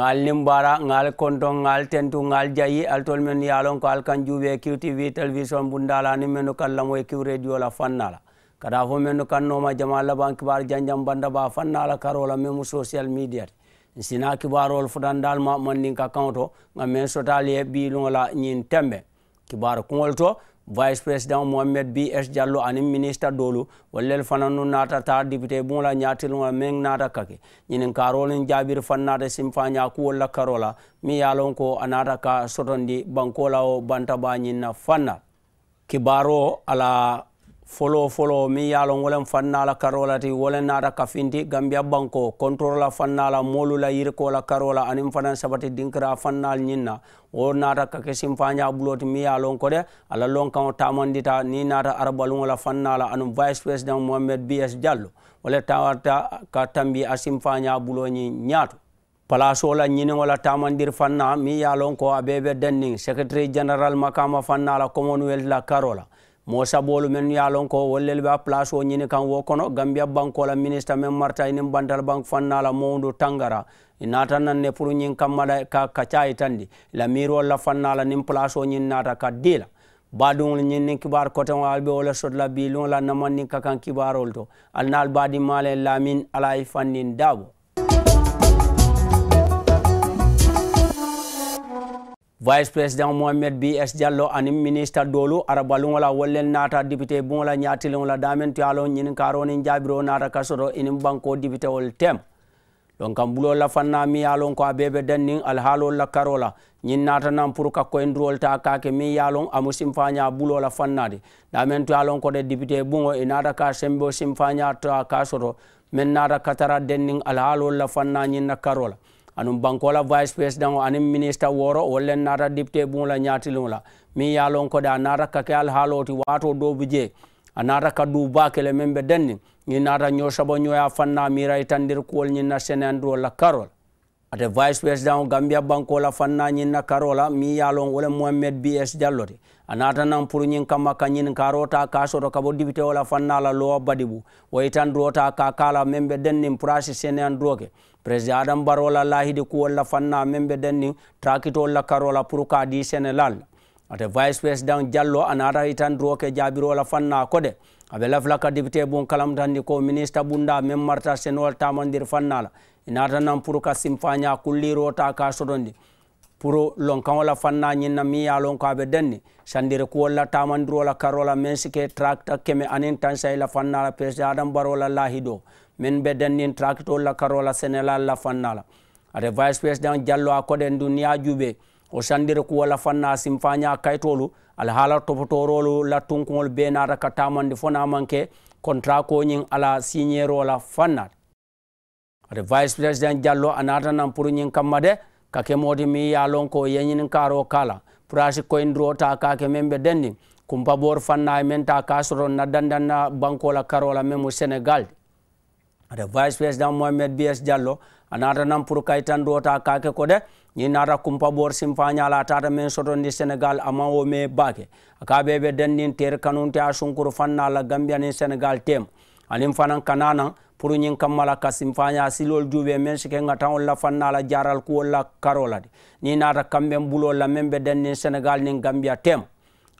ngal limbara ngal konto ngal tentu ngal jayi tol men yalon ko alkan juuɓe qtv bundala ni men ko lamo e kiw radio la fannala kada fo men no ma jama bank bar janjam banda ba fannala karola memo social media sina fudan dal ma mandin ka kanto ngam men sotali e la nyin tembe kibar kuŋol to vice président mohamed bs diallo anin ministre dolu wallel fananu nata ta député bula ñatilga meŋ nata kake ñinin karolin jaabiri fan nata simfaña kuwol la karola mi ye lon ko a nata ka sotondi banko la o banta ba ñin na fanna kibaro ala folo folo mi ye a lon wolen fanna la karo la ti wolen naata kafinti gambiya banko controla fanna la molu la yiriko la karo la aniŋ fanaŋ sabati dinkira fannal ñiŋ na wo naata ka sinfaña buloti mi ye a lon ko de ala lon kaŋo taamandita ni naata arabaluŋo la fanna la aniŋ vice president mohamed bs diallo wole le tawata ka tambi a sinfaña bulo ñiŋ ñaato palaso la ñiniŋo la tamandir fanna mi ye a lon ko a bee be denniŋ secretary general makama fanna la commonwealth la karo la moo saboolu men ye lon ko wollel be a place o ñini kan wo kono gambia banko la ministre men marta inin bantal banque fannala la mowdu tangara naata nan ne pour ñin kammala ka kacayi tandi la miirol la fannala la nin place o ñin naata ka dila baɗugol ñin nin kibar coté o alɓe ola sotla bilugol a naman nin kakan kibarol to alnaal baɗi malen lamin alayi fannin dabo vice president mohamed bs diallo anin ministre dolu arabaluŋo la wollen naata député buŋo la ñaatiliŋo la damen to ye a loŋ ñinin kaaroniŋ jaabiro naata ka soto banko dibitewol tem donc kan bulol la fanna mi ye ko a bee be danniŋ la karola la nata naata pour ka koyindirol ta kake mi yalon amu sinfaña bulo la fanna di damen to ye lon ko de député buŋo i ka sembo sinfaña to a ka soto meŋ naata katara denni alihaalol la fanna ñiŋ na karo anum bankola vice president o anin minister woro wollen nata député buŋo la ñaatiliŋo la miŋ ye a ko de a naata ka ke alihaaloo ti waato doo bi a naata ka duu baa kele meŋ denni ñiŋ naata ñoo sabo ñoo fanna mira itandir kuwol ñiŋ na seneyandiro la karol ate vice president gambia bankola fanna ñin na karola mi yalon wala mohamed bs diallote anata nan pour ñin kamma ka ñin karota ka soto kabo dibite wala fanna la lowa badibu wayitan duwota ka kala membe dennin prasi sene an droke président adam barola lahidi kuwol la fanna membe denni trakitol la karola pour ka di sene ate vice president diallo anata yitan droke jabirola fanna kode aɓe lafla ka dibite bun kalamtandi ko ministre bunda men marta senol tamandir fanna la inata nan pour ka simfaña kulliro ta ka sotondi pour lonkaŋo la fanna ñiŋ na miŋ ye a loŋ ko a be denni sandiri kuwol la tamandiro la karo la meŋ keme aniŋ tansayi la fanna la presi adam barola lahido meŋ be denniŋ tractol la karo la la fanna la ate vice president jallo a koden jube o sandiri kuwo la fanna a simfaña kayitolu alhaala topotorolu la tunkuŋolu bee naata ka tamandi fo naŋ maŋ ke contrat koñiŋ ala siñero la fannata ate vice president jallo a naata nan pour ñiŋ kamma de ka ke mooti miŋ ye ko ye ñiniŋ kaaroo kaa la ta kake ke meŋ be dendiŋ kumpa boor ta ka soro na dandaŋ na banko la karoo la meŋ mu senegal ate vice president mohamed bs jallo a naata nan pour kayitandiro ta ka ko de ñiŋ naata kumpa boor simfaña la a taata meŋ sotondi senegal baake a ka be kanunte a sunkuru fanna la gambia niŋ senegal teema aniŋ fanaŋ pour ñiŋ kamma la kasimfaña silol juube men sike ŋa taŋol la fanna la jaral kuwol la karo la di niŋ naata kambeŋ bulol la meŋ be den niŋ senegal niŋ gambia tema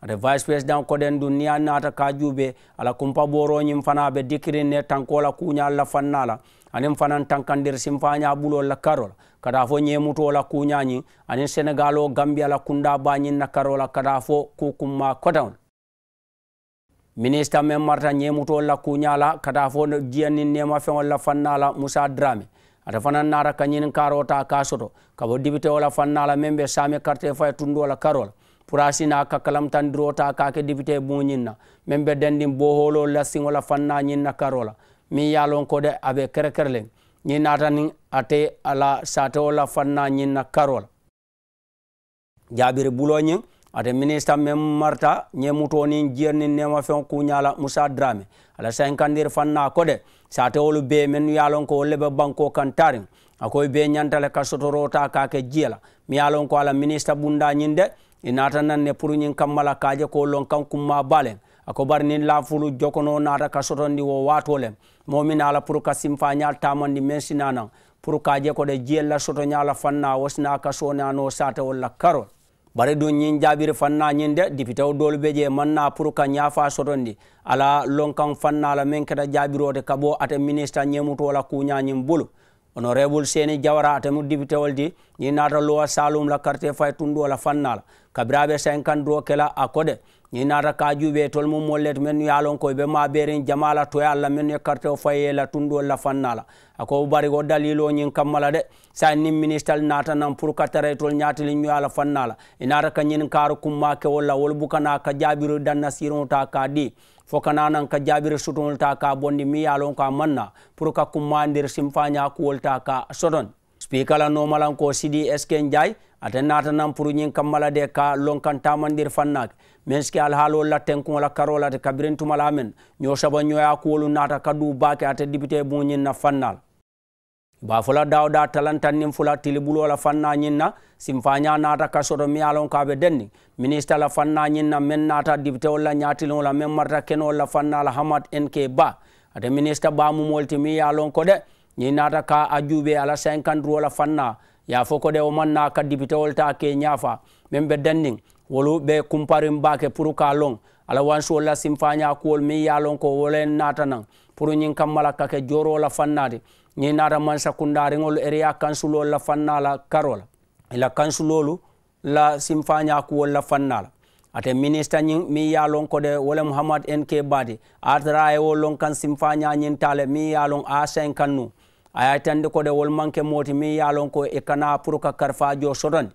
ate vice president koden du ni a naata ka juube ala kumpa boroñiŋ fana be dikirin ne tanko la kuñal la fanna la aniŋ fanaŋ tankandir simfaña bulol la karo la fo ñemuto la kuñañiŋ aniŋ o gambia la kunda bañiŋ na karola kada kata fo kukumma kotaŋol ministre men marta ñemuto lakku ñala kata fo no jiyanni nema feŋol la fannala moussa dramé ata fana nara kañin karota ka soto kabo dibité wala fannala men ɓe same quartier faye tundu wala karol pourasina kakalam tandirota kake dibité buñinna men ɓe dendin boholo lasin wala fanna ñinna karola min yalon kode aɓe kerekerlen ñin natani ate ala sate wala fanna ñinna karola jabiri buloñin ate ministre même marta ñemutonin jiyerni nema fen kuñala moussa drame ala sankandir fanna ko de satewolu be men yalon ko wolleɓe banko kan tarin akoye be ñantale ka sotorota kake jiyela mi yalon ko ala ministre bunda ñin de i nata nanne pour ñin kammala kaje ko lon kan kumma balen ako bar nin lafulu jokono nata ka sotondi wo watolen momin ala pour ka simfa ñal tamandi men sinanan pour kaje koɗe jiyella soto ñala fanna wosina ka sonano sate wolla karol bare du ñin jaabiri fanna ñin de dipitaw doolu be je man na pour ka ñaafa sotondi ala lonkan fanna la men kata jaabiroote kabo ate ministre ñemuto la kuñañin bulu honorable seni jawara atemu dipitewol di ñin nata lowa salum la quartier fay tundo la fanna la kabiraɓe 52 kela a kode inata kajuɓe tol mum mollet men yalonkoye ɓe ma ɓeren jamala toye allah men yakkarte o fayela tunɗo lafannala ako bari ko dalil o ñin kammala de sanin ministal nata nan pour kattaray tol ñatilin ñoyala fannala inata ka ñin kar kumma kewolla wol bukana ka jaɓiro danna sironta ka ɗi fokana nan ka jaɓiro sotonolta ka bonɗi mi yalon ka manna pour ka kumma nder simfaña kuwolta ka soton spikala nomalan ko sidi sk ndiaye ate naata nan pour ñin kammala de ka lonkan tamandir fannake min siki alhaalol la tenkuŋo la karoo kabirin tuma la men ñoo saba ñoya kuwolu naata kadu du baake ate dibite buŋñiŋ na fannal ba fula dawda talantan nin fula tilibulo la fanna ñiŋ na simfaña naata kasoto soto miŋ ye ka be denni ministe la fanna ñiŋ na meŋ naata dibitewol la ñaatiliŋo la meŋ marata kenol la fanna la hamad nk ba ate ministe bamumol ti miŋ ye a lon ko de ñiŋ naata ka a juube ala 50 la fanna ya fo ko ɗe o manna ka dipitewol ta ke ñafa min ɓe dannin wolu ɓe kumparin mbake pour ka long ala wanso lassim fa ñakuwol min yalon ko wolen nata nan pour ñin kammala kake jorola fannade ñi nata mansa kundariŋol erya kansulol la fannala karola ila kansulolu la sim fa ñakuwol la fannala ate ministre ñin min yalon ko de wole mouhamad nk bade atara e wo lon kan sim fa ñañintale min yalon a 5 kannu a yaawi tande koɗewol manque mooti min yaalon ko e kana pour ka karfajo sodande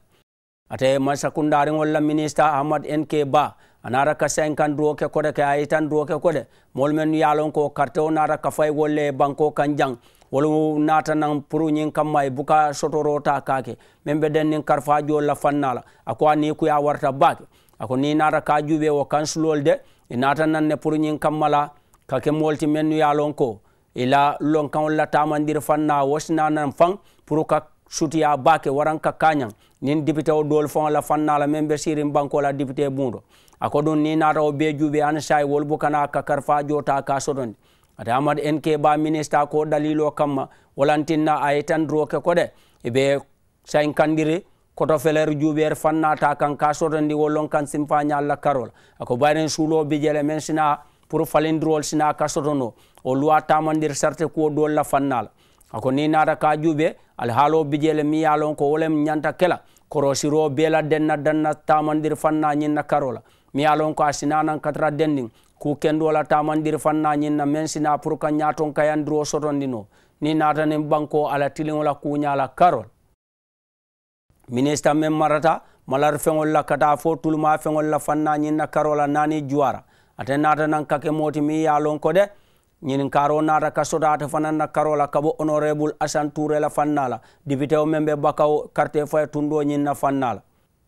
ata masakundaringolla ministre ahmad nk ba a nata ka sen kan duwoke koɗe ka yaawi tan duwoke koɗe mol men yaalon ko karte o nata ka fay golle e banque o kan jang wol nata nan pour ñin kamma e buka sotoro ta kaake min ɓe ɗennin karfajo la fannala ako ani ko ya warta baake ako ni nata ka juuɓe o kan sulol de e nata nanne pour ñin kammala kake molti men yaalon ko ila lulon kan wolla tamandir fanna wasnanan fan pour ka sutiya bake waran ka kañan nin député o dool fanola fannala men ɓe sirin bankola député ɓuundo a ko ɗum ni nata o bejuɓe an say wolbo kana ka karfa jota ka sodonde ata amad en ke ba ministre ko dalilo kamma wolantinna a ye tan roke ko ɗe eɓe sayn kandiri koto feler juuɓeer fannata kan ka sodondi wollon kan simpañallah karola ako bayren suuloo bijele men sina pour falindirol sina ka sotono o luwa tamandir sarte kuwo dool la fannala ako ni naata ka juuɓe alhaalo bijele mi yaalon ko wolem ñanta kela korosiro beela denna danna tamandir fanna ñinna karola mi yaalon ko a sinanan katara dendin ku kendola tamandir fanna ñinna men sina pour ka ñaton kayandiro no ni natanin banko ala tiliola kuñala karol ministe men marata malar feŋol la kata fo tuluma feŋol la fanna ñinna karola nani juwara ate natanan kake moti mi yaalon ko de ñinin karo nata ka sotata na karola kabo honorable asan touré la fannala député o membe bakaw quartier fay tundo ñin na fannala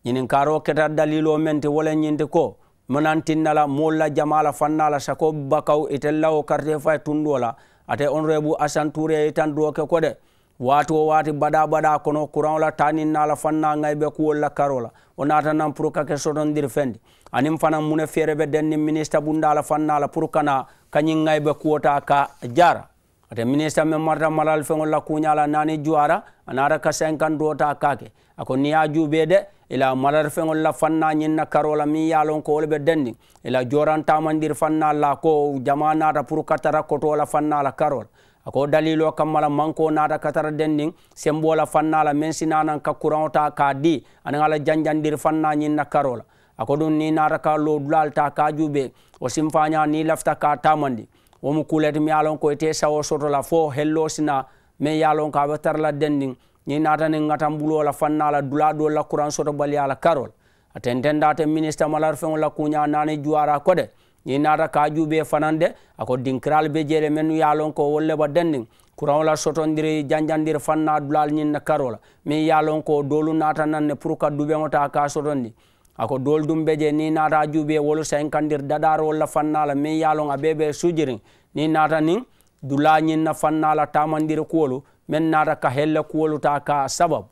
ñinin karo keta dalilo mente wala ñinde ko manantinnala molla jamala fannala sako bakaw itel lawo quartier fay tundo la ate honorable asan touré itan e doke ko de waati o waati bada bada kono courant la tanin fanna ngay be kuwol la karo la o nata nan pour kake sotondir fendi anin fana mune feere be denni ministre bundala fanna la pour kana kañin ŋayɓe kuwota ka jara ate ministre men marta malal feŋolla kuñala nani juwara anara ka 50 dota kake ako niya juɓe de ila malal feŋolla fanna ñinna karola min yalon ko wolɓe dendi ila jorantamandir fanna la ko jama nata pour katara kotola fannala karola ako dalilo kammala manko nata katara dendi sembola fannala men sinanan ka courant ta ka di anaŋala janjandir fanna ñinna karola ako ɗum ni nata ka lo dulalta ka juɓe o simfaña ni lafta ka tamandi womo kulete mi yalon ko ete sawo sotola fo hello sina min yalon ka ɓe tarla dendin ni natani gatan bulola fannala dula ɗo la couran soto baliyala karol atentendate ministre malar feŋo la kuña nani juwara kode ni nata ka fanande fanan de ako dinkiral be jeele men yalon ko wolleba dendin kuran la sotondiri janjandiri fanna dulal ñin na karola mi yalon ko dolu nata nan ne pour ka duɓeŋo ta ka sotondi ako dolɗum ɓe je ni nata juuɓi e wolo sen kandir daɗar walla fannala min yalon aɓeɓe sujiri ni nata nin du lañinna fannala tamandire kuwolu min nata ka helle kuwolu ta ka sababu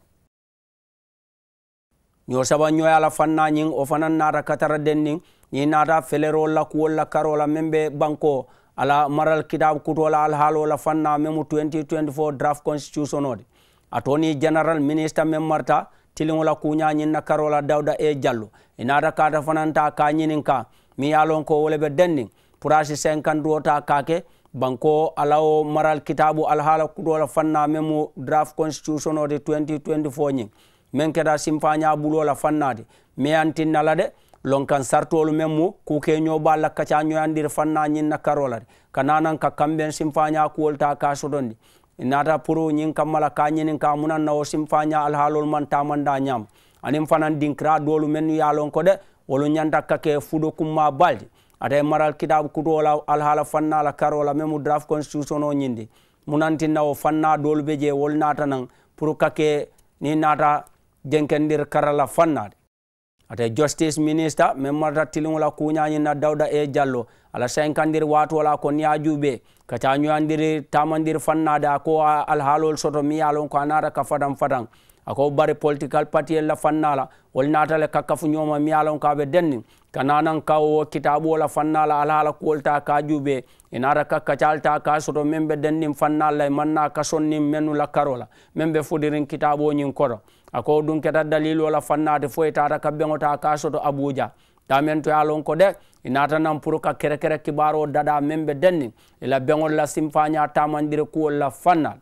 ño saba ñoyala fanna ñin o fana nata katara den nin ni nata felero la kuwol la karola min ɓe banko ala maral kitabe kutola alhaal wola fanna memo 2024 draft constitution ode a toni general ministre min marta tiliŋo la kuuñaa ñiŋ na karoo dawuda e jallu i naata kata fananta ta ka ñiniŋ ka miŋ ye a loŋ ko wo le be denniŋ purasi senkanduwo ta ka ke banko ala wo maral kitabu alhaala kudo la fanna meŋ mu draft constitution o de 2024 ñiŋ meŋ keta simfañaa buloo la fannaati miŋ ye ntinna la de lonkan sartolu men mu kuke ñoɓa lakkaca ñoyandiri fanna ñinna karolade ka nanan ka kamben simfaña kuwol ta ka sotondi nata puru ñiŋ kammala ka ñinin ka munan na wo simfaña alhaalolu man tamanda ñam anin fanan dinkira doolu mennu ye lon ko de wolu ñanta ka ke fudo kumma baldi ata maral kitabu kutuwo la alhaala fanna la karo la memu draft constitution o ñindi munantinna wo fanna doolu be je wolu naata naŋ pour ka ke ni naata jenkendir kara la fannade ate justice minister meŋ marata tiliŋo la kuuñaañiŋ na dawda e jallo ala sayinkandiri waatoo la ko niŋ a juubee ka taa ñoyandiri taamandiri fannaade soto miŋ ye a ko a naata ka fadaŋ fadaŋ ako bari political partiyel la fanna la wolu naata le kakkafu ñooma miŋ ye a loŋ ko a be denniŋ ka naanaŋ ka wo kitaabuwo la fanna la alhaala kuwolu taa ka a i naata kakkacaali taa ka soto meŋ be denniŋ fanna la i maŋ naa ka soŋ mennu la karo la meŋ be fudiriŋ kitaabuwo ñiŋ koto ako ɗum keta dalil wala fannade fo e tata kabɓeo ta kasoto abuja tamin to yalon ko de inatanan pour ka kere kere kibaro dada min ɓe denni ila e beŋolla simfaña tamanɗire kuwolla fannal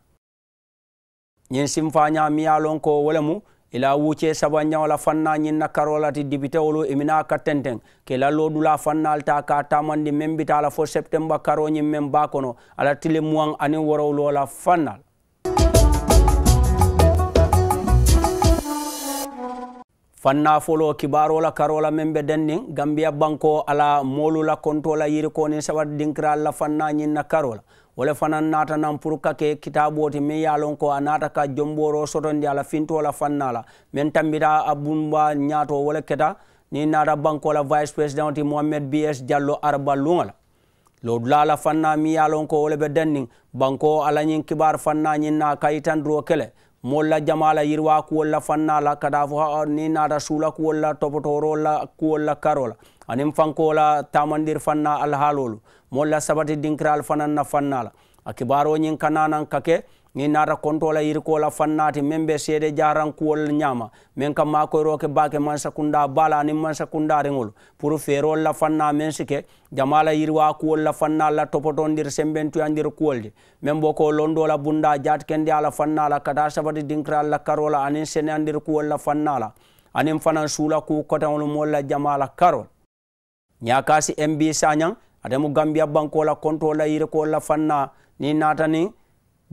ñin simfaña mi yalon ko wole mu ila wuce saba ñawla fanna ñin na karolati dibitewolu imina e kattenten kila loɗula fannal ta ka tamanɗi min bitala fo septembre karoñin min bakono ala tile muwan anin worowlola fannal fanna folo kibaro kibarola karola men be dennin gambia banko ala molu la kontola yiri konin sabar dinkira la fanna ñin na karola wala fana nata nan pour kake kitaboti me ya lon ko anata ka jomboro sotondi ala la fanna la men tambita abunba ñato wala keta ni nata banko la vice president ti mohamed bs diallo arba lunga lodula la fanna mi ya lon ko wala be dennin banko ala ñin kibar fanna ñin na kayitandiro kele molla jamala yirwa kuwolla fannala kada fo ni nata suula kuwolla topotorola kuwolla karola anin fankola tamandir fanna alhaalolu molla sabati dinkiral fanan na fannala a kibaroñin kananan kake min nata contola yirkola fannati min ɓe seede jarankuwol ñama min kam makoyroke bake mansakunda bala ni mansakundarengol pour feerol la fanna min sike jamala yirwa kuwol la fanna la topotondir sembentuyandir kuwolje min bo ko londola bunda jati kende ala fanna la kata sabati dinkral la karola anin seneandir kuwol la fanna la anin fanan suula ku kotawol molla jamala karol ñakasi mbi sañan atemo gambia bankola contola yirkol la fanna ni nata ni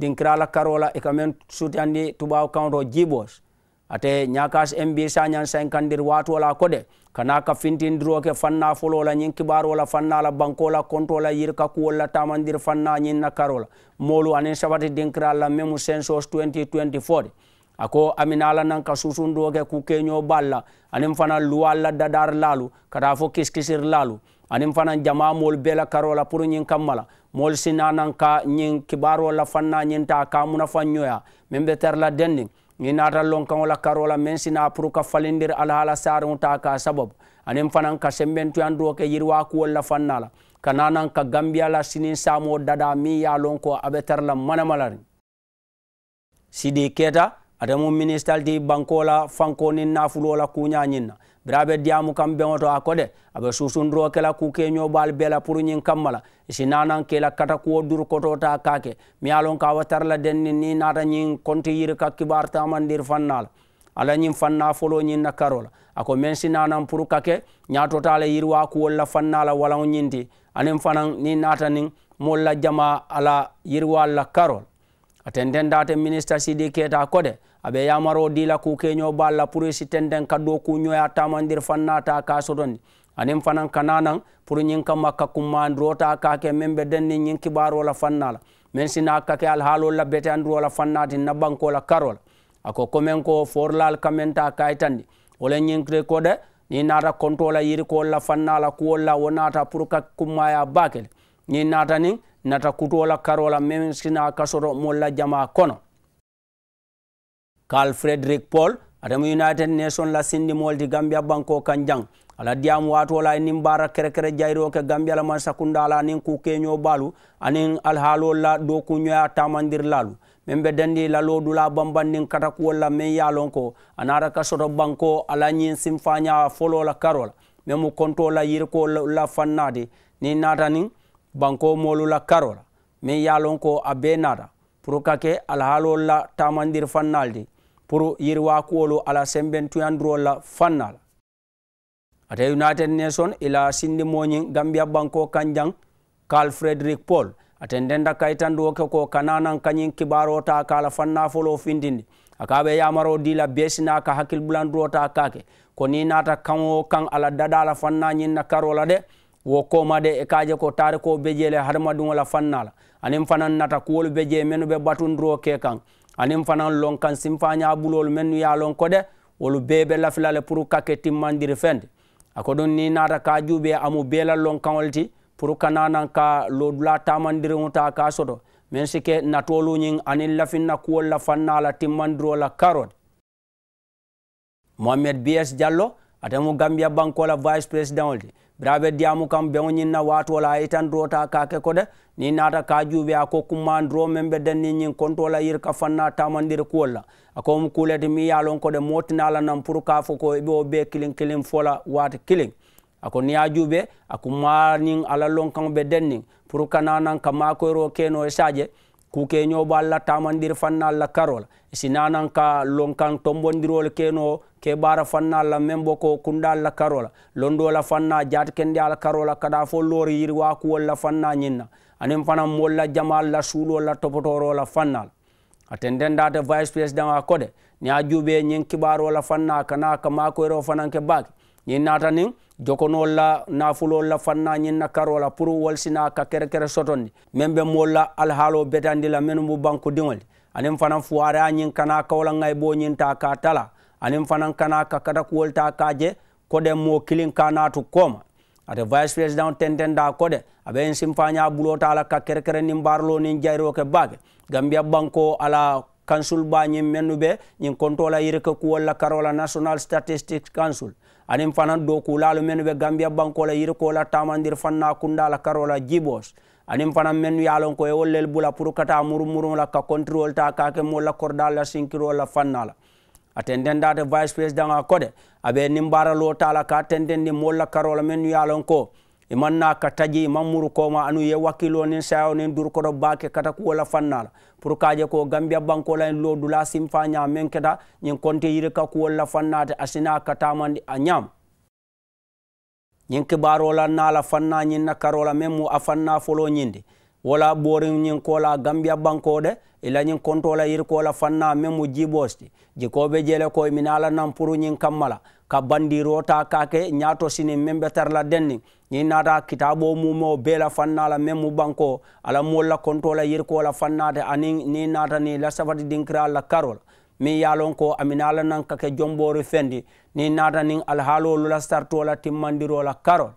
din kirala karola e kamen sutandi tubaw kawdo jibos ate ñakas mb sañan cinquandir watola kode kana ka fintindiro fanna fulola ñin kibarola fanna la bankola kontola yir ka kuwolla tamandir fanna ñin na karola molu anen sabati dinkrala memu census 2024 ako aminala nan ka susundo ke ku keño balla anen fana luwalla dadar lalu kata fo kiskisir lalu anen fana jamamol bela karola pour ñin kammala moolu si nanan ka ñiŋ kibaaroo la fanna ñiŋ ta ka muna munafanñoya meŋ be tara la dendiŋ ñiŋ naata lonkaŋo la karo la meŋ si na pour ka falindiri alahala saariŋo ta ka sababu aniŋ fanaŋ ka sembentuyaŋ doo ke yiriwaa kuwolu la fanna la ka nanan ka gambiya la siniŋ saamoo dada miŋ ye a loŋ ko a be tara la manamalariŋ sidi keta atemu mu ministal banko la fanko niŋ naafuloo la kuuñaa ñiŋ na biraɓe diyamu kam ɓe oto a kode aɓe susundiro kela kukeño ɓal bela pour ñin kammala si nanan kela kata kuwo koto ta kake mi alon ka la denni ni naata ñin konti yiri ka kibar tamandir fannala ala ñin fanna folo ñin na karola ako men si nanan pour kake ñatota ala yirwa kuwol la fannala walan ñinti anin fanan ni nata nin la jama ala yirwa la karol atendendate ministre sidi keta kode aɓe yamaro dila kukeño balla pour si tenden kaddo kuñoya tamandir fannata kasodonni anin fanan kananan pour ñinka makka kummandirota kake min ɓe denni ñin kibarola fannala min sina kake alhalolla bete andirola fannati nabbankola karola ako komin ko forlal kamenta kaytandi wolen ñinkire koɗe ni nata kontola yiri kolla fannala kuwolla wo nata pour kake kummaya bakele ni nata nin nata kutola karola min sina kasoto molla jama kono carl frederick paul atemu united nation la sindi moldi gambia banko kanjang ala diyam wato ni nin bara kerekere jayiro ke gambia la man sakunda ala nin ku keño balu anin alhaalo la do ku ñoya tamandir lalu men be dandi la lodula bambandin kata kuwol la men yalon ko anara ka banko ala ñin simfaña folo la karola men mu konto la yirko la fannade ni nata ni banko molu la karola men yalon ko a be nata pour ka ke la tamandir fannalde pour yir wakuwolu ala semben tuyandurolla fannal ata united nation ila sindi moñin gambia banko kanjan karl frédric paul ate ndenda kaytandu woke ko kananan kañin kibarota kala fannafolo findindi akaɓe yamaro dila besina ka hakkil bulandurota kake ko ni nata kanwo kan ala dadala fannañinna karola de wo komade e kaje ko tariko bejele hadamaɗumola fannala anin fanan nata kuwolu beje menuɓe batundurokekan be anin fanan lon kan sinfañabulol mennu yalon kode wolu bebe lafilale pour kake timmandiri fende ako ɗum ni nata ka juuɓe amu belal lon kanol ti pour kananan ka lodula tamandiriuta ka soto min sike natoluñin anin lafinna kuwolla fannala timmandirola carod mohammed bs diallo atemo gambia bankola vice président ole biraɓe diyamu kam beo ñinna wato wala ayi tan rota kake koɗe ni nata ka juuɓe a kokkumma ndro men ɓe denni ñin contola yirka fanna tamandir kuwolla akomo kulete mi yalon koɗe mottinala nan pour ka fo ko ɓe o ɓe kilin kilin fola wata kilin ako ni a juuɓe akumma nin alallon kan ɓe denni pour kana nan ka makoyro keno e sadie kuke ñoɓo allah tamandir fanna allah karola nanan ka lon kan tombondirol keno ke bara fanna allah men bo ko kunda allah karola londola fanna jati kende allah karola kada fo lori yiri wakuwolla fanna ñinna anin fana molla jama allah suulolla topotorola fannal atenden data vice président a kode ni a juuɓe ñin la fanna kana ka makoyro fanan ke baake ñiŋ naata niŋ jokonol la nafulol la fanna ñiŋ na karo la pour walsina ka kerekere sotondi meŋ be mool la alhaalo betandi la mennu mu banku diŋo le aniŋ fanaŋ fuwaariya ñiŋ kana kawla ŋayibo ñiŋ ta ka tala aniŋ fanaŋ kana ka katakuwol ta ka je koden moo kiliŋ ka naatu kooma ate vice president tenten da kode abe en simfanya bulota ala ka kerekere nim barlo nin jairo ke bage gambia banko ala council ba nyim menube nyin kontola yire ko wala karola national statistics kansul anin fanan do kulalu men ɓe gambia bankola yir kola tamandir fanna kundala karola jibos anin fanan men yalon ko e wollel bula pour kata murmurola ka contrôle ta kake molla kordalla sinkirolla fannala ate ndendade vice président a koɗe aɓe nimbaralotala ka tenden ndi molla karola men yalon ko iman na ka taji iman muru koma anu ye wakilo nin sayo nin durkoto bake kata kuwola fanna la pour kaje ko gambia banko la lo dula simfa nya men keda nyin konte yire ka kuwola fanna ta asina katamandi a nyam kibaro la nala fanna nyin na karola memu afanna folo nyinde wala ɓorin ñin kola gambia bankoɗe ilañin contola yir kola fanna men mo jibosti jikoɓe jele koye min ala nan pour ñin kammala ka bandiro ta kake ñato sinin men ɓe tarla denni ñin nata kitaɓo mumo bela fanna la men mo banko ala molla contola yir kola fannade ani ni nata ni la safati dinkira la karol min yalon ko amin ala nan kake jomɓore fendi ni nata nin alhaalolu la sartola timmandirola karol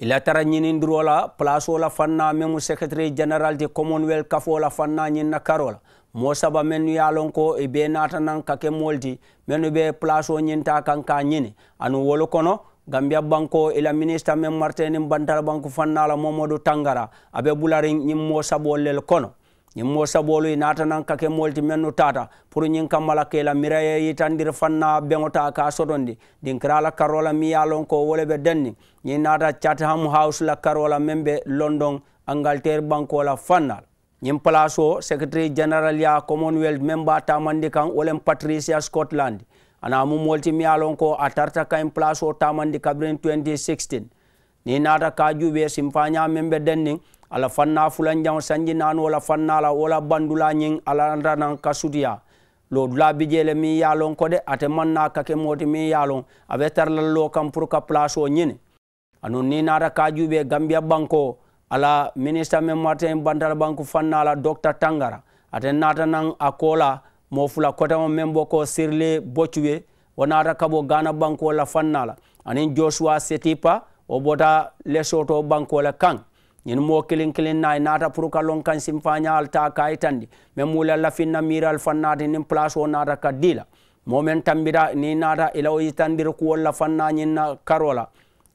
ila tara ɲinindiro la plaso la fanna memu secretary général de commonwealth kafo la fanna ɲinna karo la moo saba mennu ye a lon ko i be naata nan ka ke moolu ti mennu be plaso ñinta kan ka ɲini anu wolu kono gambia banko ila minista men martinin bantal banku fanna la momodou tangara a be bularin ɲin moo sabol lel kono ñiŋ moo sabolu i naata kake molti mennu tata pour ñin kammala kela la yitandir fanna beŋo ka sotondi din kira la karo la miŋ ye a loŋ ko wo be denni ñiŋ naata chatham house la karola la be london angleterre banko la fanna la ñiŋ palaasoo secretary general ya commonwealth meŋ ba tamandi kan wolen patricia scotland ana mu moolu ti miŋ ko a tarta kaŋ palaasoo tamandi kabiriŋ 2016 ni nata ka juubee simfañaa meŋ be denni ala fanna fulanjaŋo sanji naano la fanna la wala bandula ñiŋ ala ranaŋ ka sutiya lo dula bije le miŋ ye a loŋ ko de ate maŋ naa ka ke moo miŋ ye a loŋ a be tara la loo kaŋ pour ka plaseo ñini anuŋ niŋ naata kaajuube gambiya banko ala minista meŋ martin bantala banku fanna la docteur tangara ate naata naŋ a koo la moo fula koteŋo meŋ bo ko sirile bocuwe wo naata ka bo gana banko la fanna la aniŋ joshua setipa wo bota lesoto banko le kaŋ ñin moo kiliŋ kiliŋ nayi naata pour ka loŋ kaŋ sinfañaal ta ka yitandi meŋ mu la lafin na miiral faŋ naati niŋ place o naata ka dii la moo meŋ tambita niŋ naata ila wo yitandiri kuwol la faŋ ñiŋ na karo la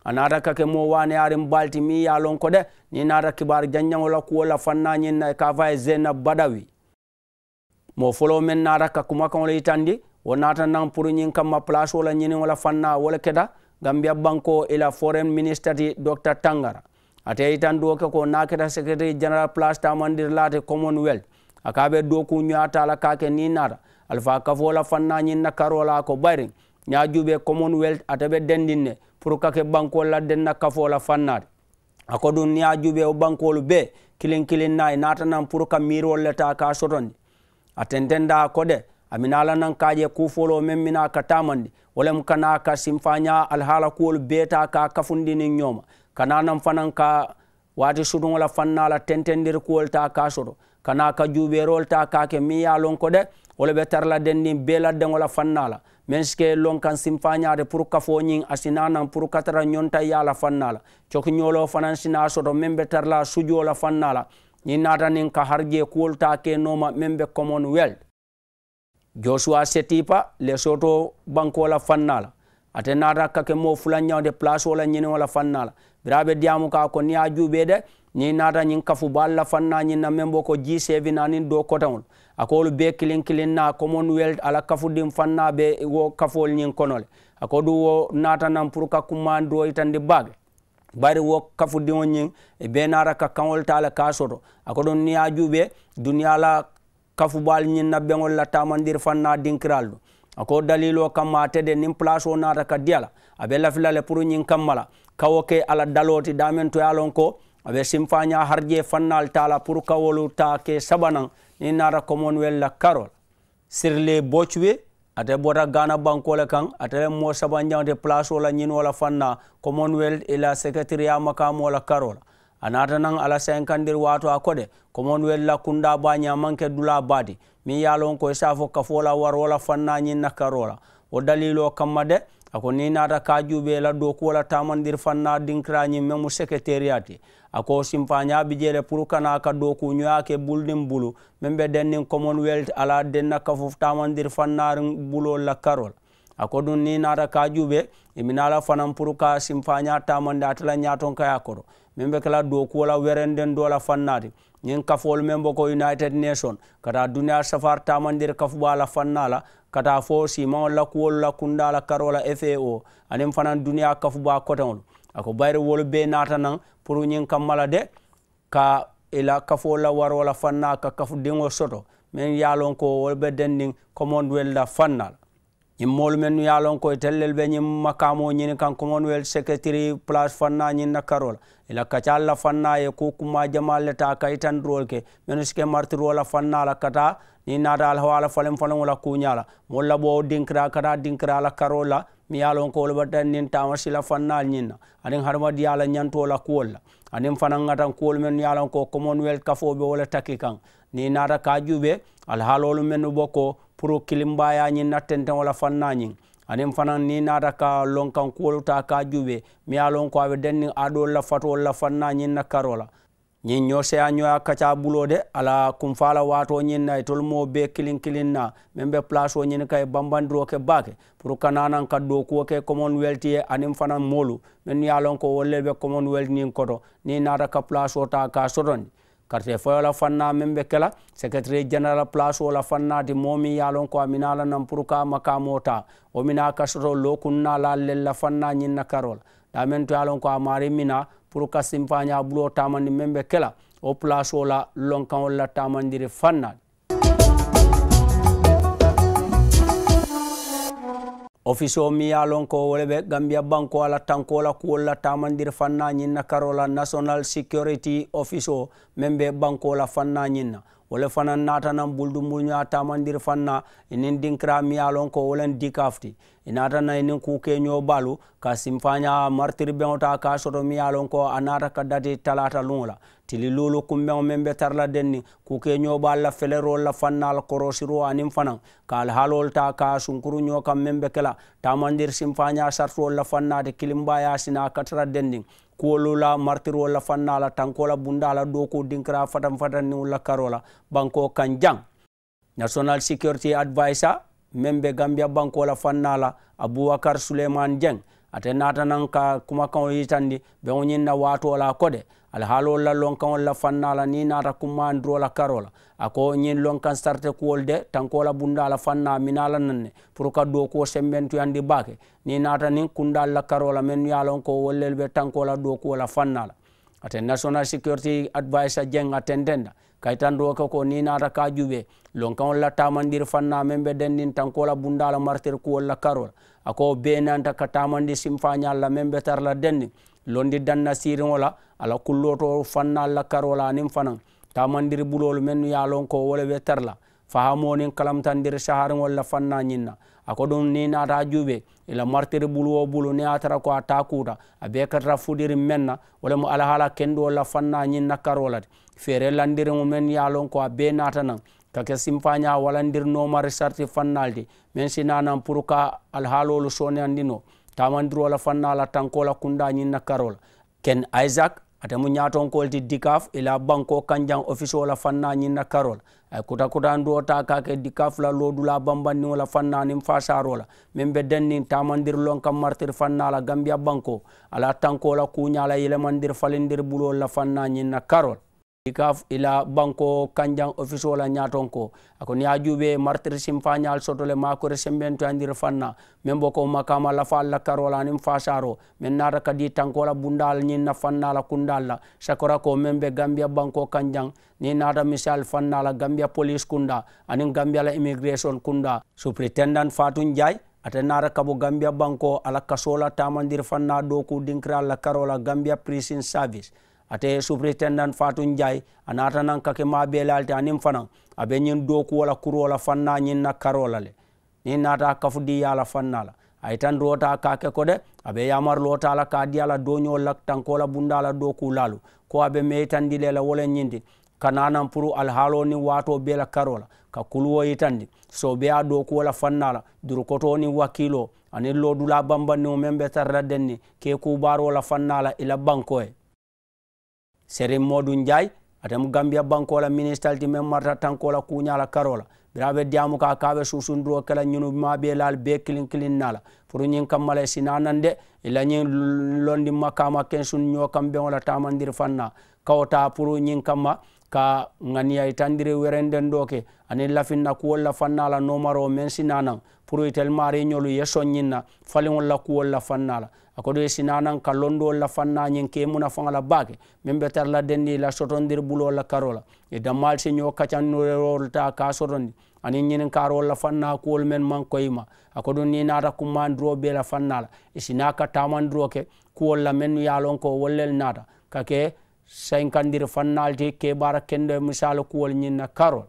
a naata ka ke moo waaneyaariŋ balti miŋ ye a loŋ ko de niŋ naata kibaari janjaŋo la kuwol la faŋ na ñiŋ na ka fa ye zena badawi moo foloo meŋ naata ka kumakaŋo le yitandi wo naata naŋ pour ñiŋ kamma place o la ñiniŋo la faŋ wo le keta gambiya banko ila foreign minister ti dr tangara ate itan do ke ko na keta secretary general place tamandir late commonwealth akabe do ku nyata la kake ni nata alfa kafola fanna nyin na karola ko bari nya jube commonwealth atabe dendinne pour kake banko la denna kafola fannade ako ɗum ni a juuɓe o bankolu be kilin kilin nata natanan pour ka mirolleta ka sotondi a tentenda koɗe aminala nan kaje kufolo men mina ka tamandi wolem kana ka simfaña alhaala kuwol beta ka kafundinin ñoma kananan fanan ka wati sutuŋola fanna la tentendiri kuwol ta ka soto kana ka juubeerol ta kake ke ya ye a lonko de wo le be tara la dendiŋ bee la deŋo la fanna la meŋ sike loŋ kaŋ sinfañaate pour kafoo ñiŋ a pour katara tara ñonta ye a la fanna la cokiñolo fanaŋ sina soto meŋ be tarla la sujoo la fanna la ñiŋ naata niŋ ka harjee kuwol ta ke noma meŋ be common commonwealth joshua setipa le soto banko la fanna ate narakka ke mo fulanñawde place wala ñini wala fannala biraɓe diyamu ka ko ni a juuɓede ni nata ñin kafu balla fanna ñin na men bo ko ji sevi nanin dow kotaol akowolu be kilin kilin na common welt ala kafu ɗin fanna ɓe wo kafuwol ñin konole ako ɗum wo natanan pour ka kummandi o yitandi bague bari wo kafu ɗi o ñin ɓe e naraka kanwol tala ka soto ako ɗum ni a juuɓe duniya la kafu bal ñin na ɓeŋol la tamandir fanna dinkiral ɗum ako dalilo kamma atede nin place o naata ka diyala aɓe lafilale pour ñin kammala kawo ke ala daloti damen to yalon ko aɓe simfaña harje fannal tala pour kawolu ta ke sabanan ni naata commonwealth la karol sur les bocwe ate bota gana bankole kan atele mo sabanjante place ola ñinola fanna commonwealth ila la secrétariat makamola karola anata nan ala 50 wato kode commonwealth la kunda bañamanke dula badi min yalon koye safo kafola war wala fannañin nakkarola o dalilo kamma de ako ni nata kajuɓe la do kuwala tamandir fanna dinkirañin men mo secrétariati e. ako simpa ñaɓijeele pour kana ka do ku ñoyake bulɗin bulu min ɓe denni commonwealth ala dennakka fof tamandir fannar bulol la karol ako ɗum ni nata kajuɓe eminala fanan pour ka simpa ña tamandi atala ñaton kayakoɗo membe be kela ko la werenden do la fannati nyen kafol membo ko united nation kata dunia duniya safar tamandiri kafuba la fanna la kata fo siimaŋo la kuwolu la kunda la karo la fao aniŋ fanaŋ duniya kafuba koteŋolu a ko bayiri wolu be naata pour nyen kamma de ka ila kafo la waro la fanna ka kafudiŋo soto men yalon ko wol be denning commonwealth la fanna la ñiŋ moolu mennu ye a loŋ ko itellelu be ñiŋ makamoo ñini kan commonwealth secretary place fanna ñin na karo la ila kaca la fanna ye ko kuma jama le ta ka itandirol ke mennu sike martiroo la fanna la kata ni naata alhawa la faleŋ faleŋo la kuuña la moolu la bo dinkira kata dinkira la karo la mi ye a lon ko wolu bata nin taamasila fannaal ñin na aniŋ hadamadiya la ñantoo la kuwol la aniŋ fanaŋ ŋatan kuwolu mennu ye a lon ko commonwealth kafoo be wo le taki kaŋ niŋ naata kaajube alhaalolu mennu bo ko pour kilimbaaya ñiŋ na tenteŋo la fanna ñiŋ aniŋ fanaŋ niŋ naata ka lonkaŋ kuwolu taa kaajube mi ye a lon ko a be denniŋ adoolu la fatoolu la fanna ñiŋ na karo la ñiŋ ñoseya ñoya kaca bulo de ala kunfala waato ñiŋ na itolu moo be kilin kilin na meŋ be plaseo ñiŋ ka ye bambandiro ke baake pour kananan ka dokuo ke commonwealth ye aniŋ fanaŋ moolu meŋ ye a ko wolu le be commonwealth ñiŋ koto ni naata ka plaseo ta ka sotondi karte foyo la fanna meŋ be kela secretary general placeo la fanna ti moo miŋ ye ko a mina pour ka makamo ta wo mina ka soto lookunna la lel fanna ñiŋ na karo la daa to ye a ko a mina pour ka simfaña bulo tamandi men be kela o place la lonkaŋol la tamandiri fannal ofisio mi ye lon wole be gambia banko ala tanko la kuwol la tamandir fanna ñin na karo la national security office o meŋ be banko la fanna ñin na wala fana nata nan buldu murnya na fanna inin dinkra miya lon ko wolen i inata na inin kuke nyo balu ka martiri martir ta ka soto miya lon ko anata kadati talata la tili lulu kummeŋo meŋ be tara la den kuke ñoo la felerol la fanna korosiro aniŋ fanaŋ kaal al halol ta ka sunkuru ñoo kaŋ meŋ be kela tamandir simfaña sartol la fanna ti kilimbaya sina katara den kuwolu la martiro la fanna la tanko la bunda la doko dinkira fatan fatan niŋo la karo la banko kaŋ jaŋ national security advisor meŋ be gambia banko la fanna la abubakar suleiman jeng ate nata nan ka kuma kawo yitandi be ñiŋ na wato la a al halo la la lonkaŋo la fanna la nata kuma ndro la karola ako a lon kan starte sarte kuwol de ko la bunda la fanna minala nanne pour ka do sembentuyandi baake andi bake ni nata la kunda la karola men ya lon ko wolu be be ko la ko la fanna la ate national security adviser jeŋ a kaytanɗo ka ko ni nata ka juɓe lonkaŋol la tamandir fanna men ɓe dennin tankola bundala martir kuwol la karol ako be nanta ka tamandi simfañal men ɓe tarla denni londi danna siriŋo la ala kulloto fannal la karol anin fanan tamandir bulol men ya lon wole ɓe tarla fahamonin kalamtandir sahariŋol la fanna ñinna ako ɗum ni nata juɓe ila martiri bulu o bulu ni a ko a takuta a be katata fudiri menna na wala mo alahala kenduwol la fanna ñinna karolati feere landiri mumen ye lon ko a bee naata naŋ ka ke simfaña walandir nomari sarti fannalde men sinanan pour ka alhaalolu soneyandino tamandirola fannala tankola kunda ñinna karola ken isaac atemu ñatonkolti dikaf ila banko kanjan office ola fanna ñinna karola ay kuta kutanduwo ta kake dikaf la lodula bambanniwola fanna nin fasarola min be dennin tamandir lon kam martir fannala gambia banko ala tankola kuñala yelemandir falindir bulol la fanna ñinna karola ikaf ila banko kanjang ofiso wala nyatonko ako ni ajube martir simfa nyal sotole ma ko andir ya fanna membo ko makama la fal la karola nim fasaro men nara kadi tankola bundal ni na fanna la kundala sakora ko membe gambia banko kanjang ni nada misal fanna la gambia police kunda anin gambia la immigration kunda superintendent fatun jay ata nara kabo gambia banko ala kasola tamandir fanna do ku dinkra la karola gambia prison service ate superintendent fatu njay anata nan kake ma be lalte anin fana abe nyin doku wala kuro wala fanna nyin na karola le ni nata kafu di yala fanna la ay tan rota kake ko de abe yamar lota la ka di ala donyo lak tan ko la bunda la doku lalu ko abe me tan di la wala nyindi kananan puru alhaalo ni waato bee la ka kuluwo yitandi so be a dookuwo la fanna la durukoto ni wakiilo ani lodula bambaniwo meŋ be tarra denni ni kee kubaaroo la fanna la i la banko ye sere modou njay atem gambia bankola ministal ti mem marta tankola kuñala karola birabe diamu ka kabe susunduro kala ñunu ma be lal be kilin kilin nala furu ñin kammale sinanande ila ñin londi makama ken sun ño kambe wala tamandir fanna kawta furu ñin kamma ka ŋaniya itandire werenden doke ani lafinna kuwol la fannala nomaro men sinanan pour itel ñolu ye soññinna faliŋol la kuwol la fanna la akodo ye sinanan ka londool la fanna ñiŋ ke muna faŋa la baake meŋ be tara la dendi la sotondir buloo la karo la e dammaal si ñoo kacannorol ta ka sotondi aniŋ ñininkaarol la fanna kuwol men maŋ koyima akodo ni naata kummandiro be la fannala la e sina ka tamandiro ke kuwol la mennu yalon ko wollel naata kake ke sayinkandiri ti ke bara kendo misaalu kuwol ñiŋ na karol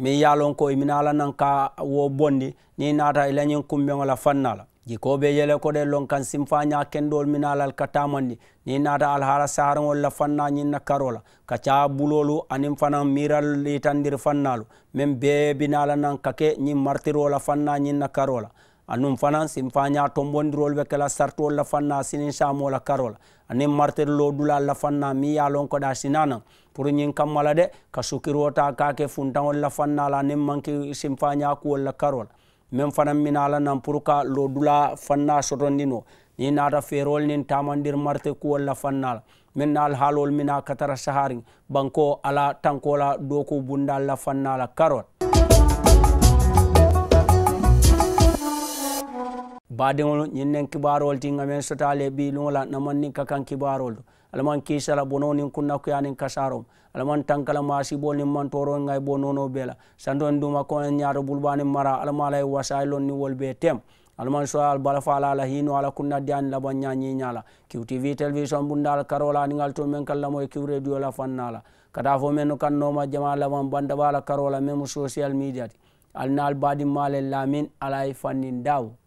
mi ye lon ko imina ala nan ka wo bondi ni naata ila ñin kumbeŋo la fanna la jiko be yele ko lon kan simfa ña kendol mina ala ka tamandi ni naata alhaala saaraŋol la fanna ñin na karo la ka ca bulolu anin fana miral litandir fannalu meŋ bee bina ala nan ka ke ñin martiro la fanna ñin na karo la anum fana simfaña tombondirol be kela sartol la fanna sinin samo la karo la anin martirlo dulal la fanna mi ye lon ko da sinanaŋ pourñin kammala de ka sukiroota kake funtawol la fannala nin manki simfañakuwol la karol min fanan minala nan pour ka lo dula fanna sotondino ni nata feerol nin tamandir marte kuwol la fannala min naal haalol mina katara sahari banko ala tankola doku bundal la fannala karol badeŋol ñin nen kibarol tingamen sotale ɓi lola namanni kakan kibarol du alaman kisala bono nin kunnakuyanin kasarom alaman tankala masibol nin mantoro ngay bo nono bela sandon duma ko en nyaato bulbanin mara alama lay wasaylon ni wolbe tem alaman soya albalafala ala hino ala kunna diyani laban ñañi ñala kiw tv télévision bundal karola ningal to men kallamo e kiw radio la fannala kata fo men no kannoma jama laban bandabala karola même social media ti alnal badin male lamin alay fannin daw